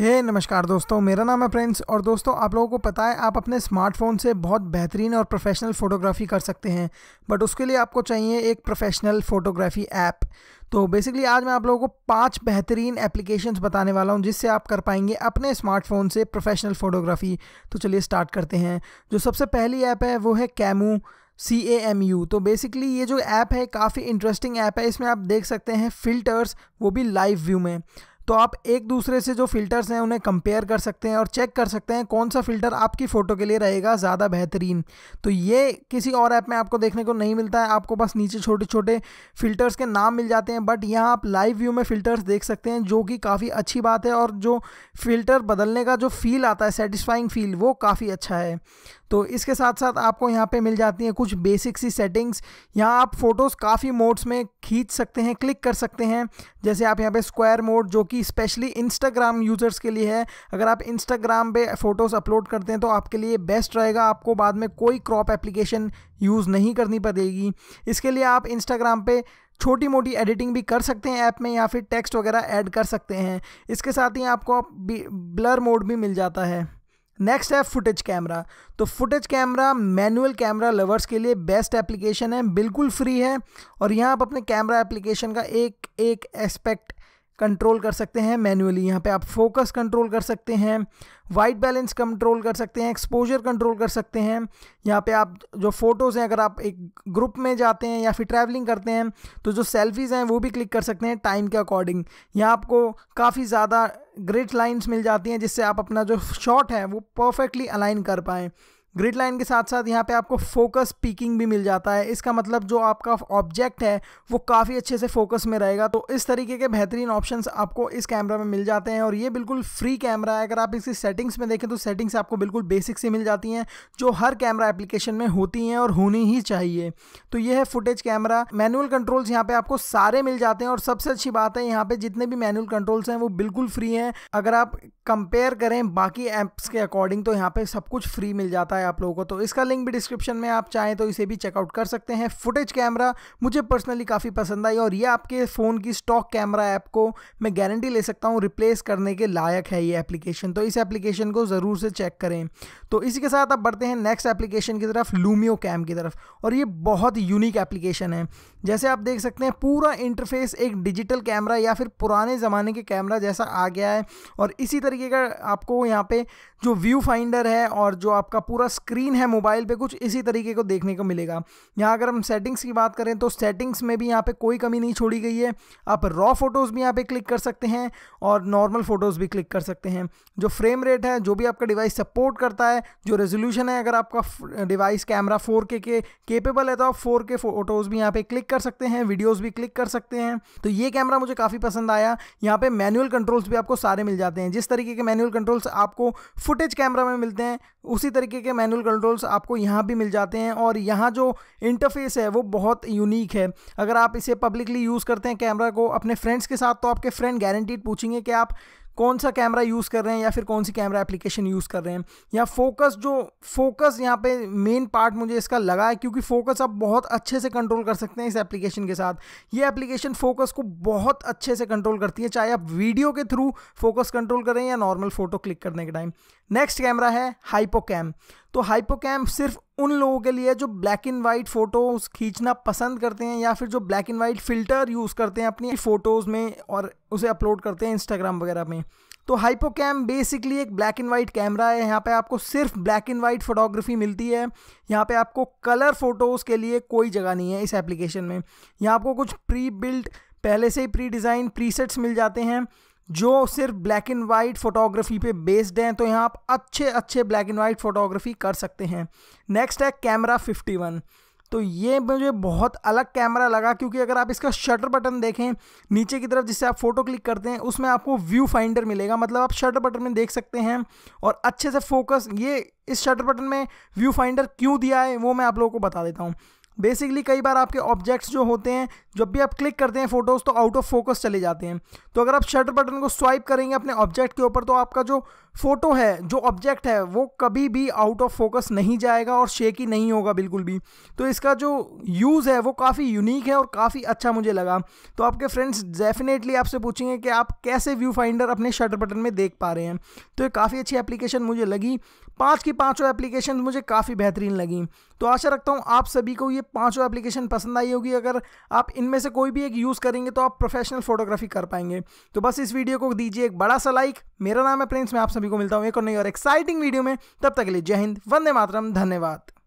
हे hey, नमस्कार दोस्तों मेरा नाम है प्रिंस और दोस्तों आप लोगों को पता है आप अपने स्मार्टफोन से बहुत बेहतरीन और प्रोफेशनल फ़ोटोग्राफी कर सकते हैं बट उसके लिए आपको चाहिए एक प्रोफेशनल फ़ोटोग्राफी ऐप तो बेसिकली आज मैं आप लोगों को पांच बेहतरीन एप्लीकेशंस बताने वाला हूं जिससे आप कर पाएंगे अपने स्मार्टफोन से प्रोफेशनल फ़ोटोग्राफी तो चलिए स्टार्ट करते हैं जो सबसे पहली ऐप है वो है Camu C A M U तो बेसिकली ये जो ऐप है काफ़ी इंटरेस्टिंग ऐप है इसमें आप देख सकते हैं फ़िल्टर्स वो भी लाइव व्यू में तो आप एक दूसरे से जो फ़िल्टर्स हैं उन्हें कंपेयर कर सकते हैं और चेक कर सकते हैं कौन सा फ़िल्टर आपकी फ़ोटो के लिए रहेगा ज़्यादा बेहतरीन तो ये किसी और ऐप में आपको देखने को नहीं मिलता है आपको बस नीचे छोटे छोटे फ़िल्टर्स के नाम मिल जाते हैं बट यहाँ आप लाइव व्यू में फ़िल्टर्स देख सकते हैं जो कि काफ़ी अच्छी बात है और जो फ़िल्टर बदलने का जो फील आता है सेटिस्फाइंग फील वो काफ़ी अच्छा है तो इसके साथ साथ आपको यहाँ पे मिल जाती हैं कुछ बेसिक सी सेटिंग्स यहाँ आप फ़ोटोज़ काफ़ी मोड्स में खींच सकते हैं क्लिक कर सकते हैं जैसे आप यहाँ पे स्क्वायर मोड जो कि स्पेशली इंस्टाग्राम यूज़र्स के लिए है अगर आप इंस्टाग्राम पे फ़ोटोज़ अपलोड करते हैं तो आपके लिए बेस्ट रहेगा आपको बाद में कोई क्रॉप एप्लीकेशन यूज़ नहीं करनी पड़ेगी इसके लिए आप इंस्टाग्राम पर छोटी मोटी एडिटिंग भी कर सकते हैं ऐप में या फिर टेक्स्ट वगैरह ऐड कर सकते हैं इसके साथ ही आपको ब्लर मोड भी मिल जाता है नेक्स्ट है फुटेज कैमरा तो footage camera manual camera lovers के लिए बेस्ट एप्लीकेशन है बिल्कुल फ्री है और यहाँ आप अपने कैमरा एप्लीकेशन का एक एक एस्पेक्ट कंट्रोल कर सकते हैं मैनुअली यहाँ पे आप फोकस कंट्रोल कर सकते हैं वाइट बैलेंस कंट्रोल कर सकते हैं एक्सपोजर कंट्रोल कर सकते हैं यहाँ पे आप जो फ़ोटोज़ हैं अगर आप एक ग्रुप में जाते हैं या फिर ट्रैवलिंग करते हैं तो जो सेल्फीज़ हैं वो भी क्लिक कर सकते हैं टाइम के अकॉर्डिंग यहाँ आपको काफ़ी ज़्यादा ग्रेट लाइन्स मिल जाती हैं जिससे आप अपना जो शॉट है वो परफेक्टली अलाइन कर पाएँ ग्रिड लाइन के साथ साथ यहाँ पे आपको फोकस पीकिंग भी मिल जाता है इसका मतलब जो आपका ऑब्जेक्ट है वो काफ़ी अच्छे से फोकस में रहेगा तो इस तरीके के बेहतरीन ऑप्शंस आपको इस कैमरा में मिल जाते हैं और ये बिल्कुल फ्री कैमरा है अगर आप इसकी सेटिंग्स में देखें तो सेटिंग्स आपको बिल्कुल बेसिक से मिल जाती हैं जो हर कैमरा एप्लीकेशन में होती हैं और होनी ही चाहिए तो ये है फुटेज कैमरा मैनुअल कंट्रोल्स यहाँ पर आपको सारे मिल जाते हैं और सबसे अच्छी बात है यहाँ पर जितने भी मैनुअल कंट्रोल्स हैं वो बिल्कुल फ्री हैं अगर आप कंपेयर करें बाकी ऐप्स के अकॉर्डिंग तो यहाँ पर सब कुछ फ्री मिल जाता है है आप लोगों को तो इसका लिंक भी डिस्क्रिप्शन में आप चाहें तो इसे भी चेकआउट कर सकते हैं फुटेज कैमरा मुझे पर्सनली काफ़ी पसंद आई और ये आपके फ़ोन की स्टॉक कैमरा ऐप को मैं गारंटी ले सकता हूँ रिप्लेस करने के लायक है ये एप्लीकेशन तो इस एप्लीकेशन को ज़रूर से चेक करें तो इसी के साथ आप बढ़ते हैं नेक्स्ट एप्लीकेशन की तरफ लूमियो कैम की तरफ और ये बहुत यूनिक एप्लीकेशन है जैसे आप देख सकते हैं पूरा इंटरफेस एक डिजिटल कैमरा या फिर पुराने ज़माने के कैमरा जैसा आ गया है और इसी तरीके का आपको यहाँ पे जो व्यू फाइंडर है और जो आपका पूरा स्क्रीन है मोबाइल पे कुछ इसी तरीके को देखने को मिलेगा यहाँ अगर हम सेटिंग्स की बात करें तो सेटिंग्स में भी यहाँ पे कोई कमी नहीं छोड़ी गई है आप रॉ फोटोज़ भी यहाँ पे क्लिक कर सकते हैं और नॉर्मल फ़ोटोज़ भी क्लिक कर सकते हैं जो फ्रेम रेट है जो भी आपका डिवाइस सपोर्ट करता है जो रेजोल्यूशन है अगर आपका device camera four K capable है तो आप फोर के फ़ोटोज़ भी यहाँ पर क्लिक कर सकते हैं वीडियोज़ भी क्लिक कर सकते हैं तो ये कैमरा मुझे काफ़ी पसंद आया यहाँ पर मैनुअल कंट्रोल्स भी आपको सारे मिल जाते हैं जिस तरीके के मैनुअल कंट्रोल्स आपको फुटेज कैमरा में मिलते हैं उसी तरीके के मैनुअल कंट्रोल्स आपको यहाँ भी मिल जाते हैं और यहाँ जो इंटरफेस है वो बहुत यूनिक है अगर आप इसे पब्लिकली यूज़ करते हैं कैमरा को अपने फ्रेंड्स के साथ तो आपके फ्रेंड गारंटीड पूछेंगे कि आप कौन सा कैमरा यूज़ कर रहे हैं या फिर कौन सी कैमरा एप्लीकेशन यूज़ कर रहे हैं या फोकस जो फोकस यहाँ पे मेन पार्ट मुझे इसका लगा है क्योंकि फोकस आप बहुत अच्छे से कंट्रोल कर सकते हैं इस एप्लीकेशन के साथ ये एप्लीकेशन फोकस को बहुत अच्छे से कंट्रोल करती है चाहे आप वीडियो के थ्रू फोकस कंट्रोल करें या नॉर्मल फोटो क्लिक करने के टाइम नेक्स्ट कैमरा है हाइपो कैम तो हाइपो कैम सिर्फ उन लोगों के लिए जो ब्लैक एंड वाइट फ़ोटोज़ खींचना पसंद करते हैं या फिर जो black and white filter use करते हैं अपनी फ़ोटोज़ में और उसे अपलोड करते हैं इंस्टाग्राम वगैरह में तो हाइपो कैम बेसिकली एक ब्लैक एंड वाइट कैमरा है यहाँ पे आपको सिर्फ ब्लैक एंड वाइट फोटोग्राफी मिलती है यहाँ पे आपको कलर फ़ोटोज़ के लिए कोई जगह नहीं है इस एप्लीकेशन में यहाँ आपको कुछ प्री बिल्ट पहले से ही प्री डिज़ाइन सेट्स मिल जाते हैं जो सिर्फ ब्लैक एंड वाइट फ़ोटोग्राफी पे बेस्ड हैं तो यहाँ आप अच्छे अच्छे ब्लैक एंड वाइट फ़ोटोग्राफी कर सकते हैं नेक्स्ट है कैमरा 51 तो ये मुझे बहुत अलग कैमरा लगा क्योंकि अगर आप इसका शटर बटन देखें नीचे की तरफ जिससे आप फ़ोटो क्लिक करते हैं उसमें आपको व्यू फाइंडर मिलेगा मतलब आप शटर बटन में देख सकते हैं और अच्छे से फोकस ये इस शटर बटन में व्यू फाइंडर क्यों दिया है वो मैं आप लोगों को बता देता हूँ बेसिकली कई बार आपके ऑब्जेक्ट्स जो होते हैं जब भी आप क्लिक करते हैं फोटोज़ तो आउट ऑफ फोकस चले जाते हैं तो अगर आप शटर बटन को स्वाइप करेंगे अपने ऑब्जेक्ट के ऊपर तो आपका जो फोटो है जो ऑब्जेक्ट है वो कभी भी आउट ऑफ फोकस नहीं जाएगा और शेक ही नहीं होगा बिल्कुल भी तो इसका जो यूज़ है वो काफ़ी यूनिक है और काफ़ी अच्छा मुझे लगा तो आपके फ्रेंड्स डेफिनेटली आपसे पूछेंगे कि आप कैसे व्यू फाइंडर अपने शटर बटन में देख पा रहे हैं तो ये काफ़ी अच्छी एप्लीकेशन मुझे लगी पाँच की पाँचों एप्लीकेशन मुझे काफ़ी बेहतरीन लगी तो आशा रखता हूँ आप सभी को ये पांचों एप्लीकेशन पसंद आई होगी अगर आप इनमें से कोई भी एक यूज़ करेंगे तो आप प्रोफेशनल फोटोग्राफी कर पाएंगे तो बस इस वीडियो को दीजिए एक बड़ा सा लाइक मेरा नाम है प्रिंस मैं आप सभी को मिलता हूँ एक और नई और एक्साइटिंग वीडियो में तब तक के लिए जय हिंद वंदे मातरम धन्यवाद